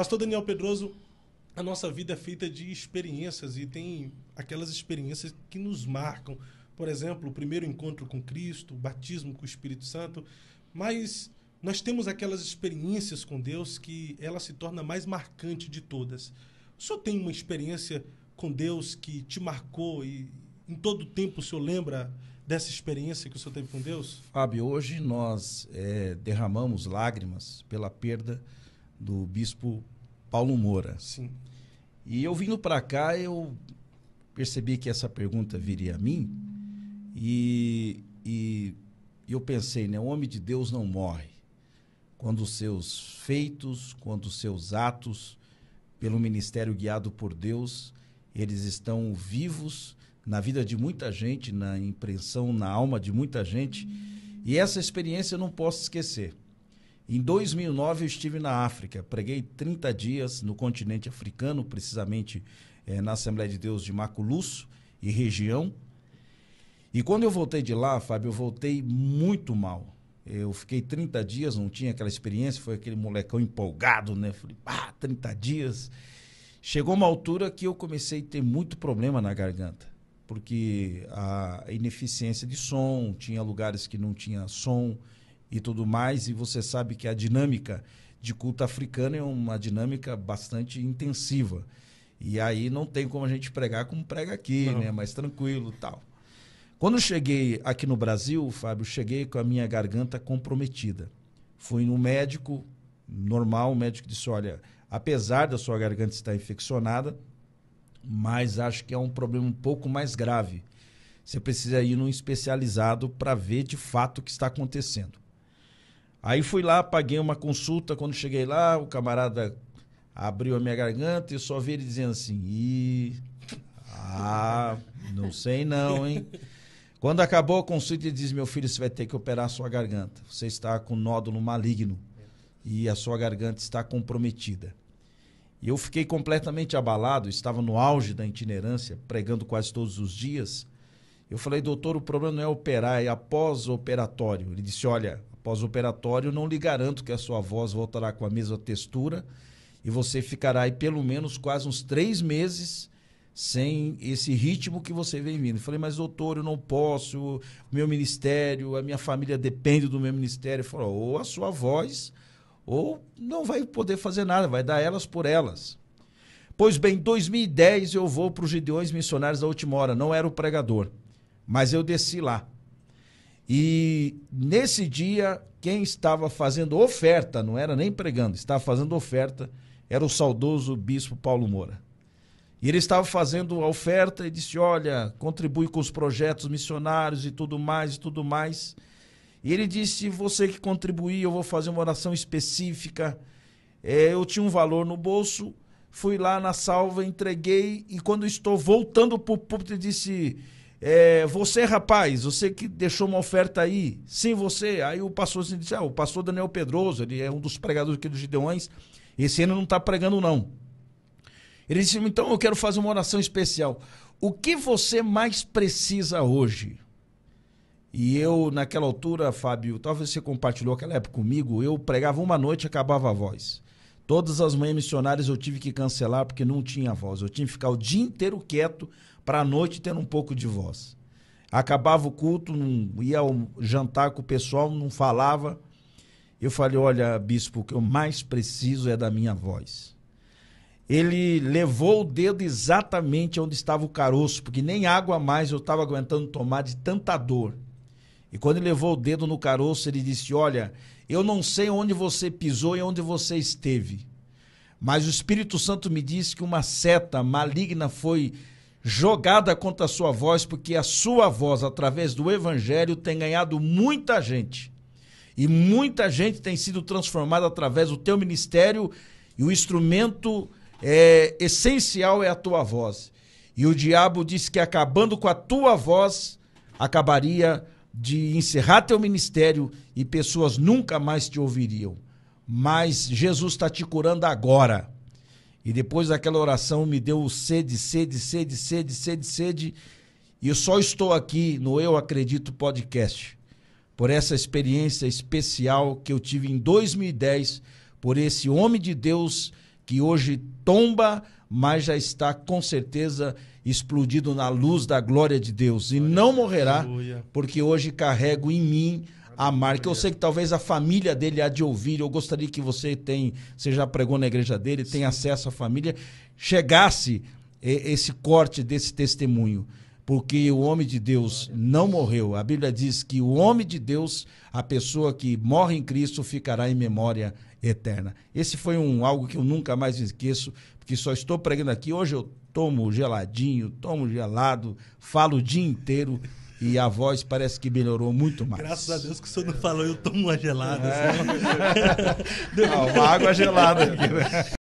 Pastor Daniel Pedroso, a nossa vida é feita de experiências e tem aquelas experiências que nos marcam. Por exemplo, o primeiro encontro com Cristo, o batismo com o Espírito Santo. Mas nós temos aquelas experiências com Deus que ela se torna mais marcante de todas. O senhor tem uma experiência com Deus que te marcou e em todo o tempo o senhor lembra dessa experiência que o senhor teve com Deus? Fábio, hoje nós é, derramamos lágrimas pela perda do bispo Paulo Moura. Sim. E eu vindo para cá, eu percebi que essa pergunta viria a mim e, e eu pensei, né? O homem de Deus não morre. Quando os seus feitos, quando os seus atos, pelo ministério guiado por Deus, eles estão vivos na vida de muita gente, na impressão, na alma de muita gente. E essa experiência eu não posso esquecer. Em 2009 eu estive na África, preguei 30 dias no continente africano, precisamente eh, na Assembleia de Deus de Maculusso e região. E quando eu voltei de lá, Fábio, eu voltei muito mal. Eu fiquei 30 dias, não tinha aquela experiência, foi aquele molecão empolgado, né? Falei, pá, ah, 30 dias. Chegou uma altura que eu comecei a ter muito problema na garganta, porque a ineficiência de som, tinha lugares que não tinha som, e tudo mais, e você sabe que a dinâmica de culto africano é uma dinâmica bastante intensiva. E aí não tem como a gente pregar como prega aqui, não. né? Mais tranquilo tal. Quando cheguei aqui no Brasil, Fábio, cheguei com a minha garganta comprometida. Fui no médico normal, o médico disse: olha, apesar da sua garganta estar infeccionada, mas acho que é um problema um pouco mais grave. Você precisa ir num especializado para ver de fato o que está acontecendo. Aí fui lá, paguei uma consulta. Quando cheguei lá, o camarada abriu a minha garganta e eu só vi ele dizendo assim: Ih, ah, não sei não, hein? Quando acabou a consulta, ele diz: Meu filho, você vai ter que operar a sua garganta. Você está com nódulo maligno e a sua garganta está comprometida. E eu fiquei completamente abalado, estava no auge da itinerância, pregando quase todos os dias. Eu falei, doutor, o problema não é operar, é após-operatório. o Ele disse: Olha, pós-operatório, não lhe garanto que a sua voz voltará com a mesma textura e você ficará aí pelo menos quase uns três meses sem esse ritmo que você vem vindo. Eu falei, mas doutor, eu não posso, meu ministério, a minha família depende do meu ministério. Falou, ou a sua voz, ou não vai poder fazer nada, vai dar elas por elas. Pois bem, 2010 eu vou para os Gideões Missionários da Última Hora, não era o pregador, mas eu desci lá. E nesse dia, quem estava fazendo oferta, não era nem pregando, estava fazendo oferta, era o saudoso bispo Paulo Moura. E ele estava fazendo a oferta e disse: Olha, contribui com os projetos missionários e tudo mais, e tudo mais. E ele disse: Você que contribuir, eu vou fazer uma oração específica. É, eu tinha um valor no bolso, fui lá na salva, entreguei, e quando estou voltando para o púlpito, ele disse: é, você, rapaz, você que deixou uma oferta aí, sim, você. Aí o pastor assim, disse: ah, o pastor Daniel Pedroso, ele é um dos pregadores aqui dos Gideões, esse ano não está pregando, não. Ele disse: então eu quero fazer uma oração especial. O que você mais precisa hoje? E eu, naquela altura, Fábio, talvez você compartilhou aquela época comigo, eu pregava uma noite e acabava a voz. Todas as manhãs missionárias eu tive que cancelar porque não tinha voz. Eu tinha que ficar o dia inteiro quieto para a noite ter um pouco de voz. Acabava o culto, não, ia jantar com o pessoal, não falava. Eu falei: olha, bispo, o que eu mais preciso é da minha voz. Ele levou o dedo exatamente onde estava o caroço, porque nem água mais eu estava aguentando tomar de tanta dor. E quando ele levou o dedo no caroço, ele disse: Olha, eu não sei onde você pisou e onde você esteve, mas o Espírito Santo me disse que uma seta maligna foi jogada contra a sua voz, porque a sua voz, através do Evangelho, tem ganhado muita gente. E muita gente tem sido transformada através do teu ministério, e o instrumento é, essencial é a tua voz. E o diabo disse que acabando com a tua voz, acabaria de encerrar teu ministério e pessoas nunca mais te ouviriam. Mas Jesus está te curando agora. E depois daquela oração me deu sede, sede, sede, sede, sede, sede. E eu só estou aqui no Eu Acredito Podcast por essa experiência especial que eu tive em 2010, por esse homem de Deus que hoje tomba mas já está com certeza explodido na luz da glória de Deus. E não morrerá, porque hoje carrego em mim a marca. Eu sei que talvez a família dele há de ouvir. Eu gostaria que você tem, você já pregou na igreja dele, tenha acesso à família, chegasse eh, esse corte desse testemunho porque o homem de Deus não morreu. A Bíblia diz que o homem de Deus, a pessoa que morre em Cristo, ficará em memória eterna. Esse foi um algo que eu nunca mais esqueço, porque só estou pregando aqui. Hoje eu tomo geladinho, tomo gelado, falo o dia inteiro e a voz parece que melhorou muito mais. Graças a Deus que o senhor não falou, eu tomo uma gelada. É. Assim. não, uma água gelada. Aqui, né?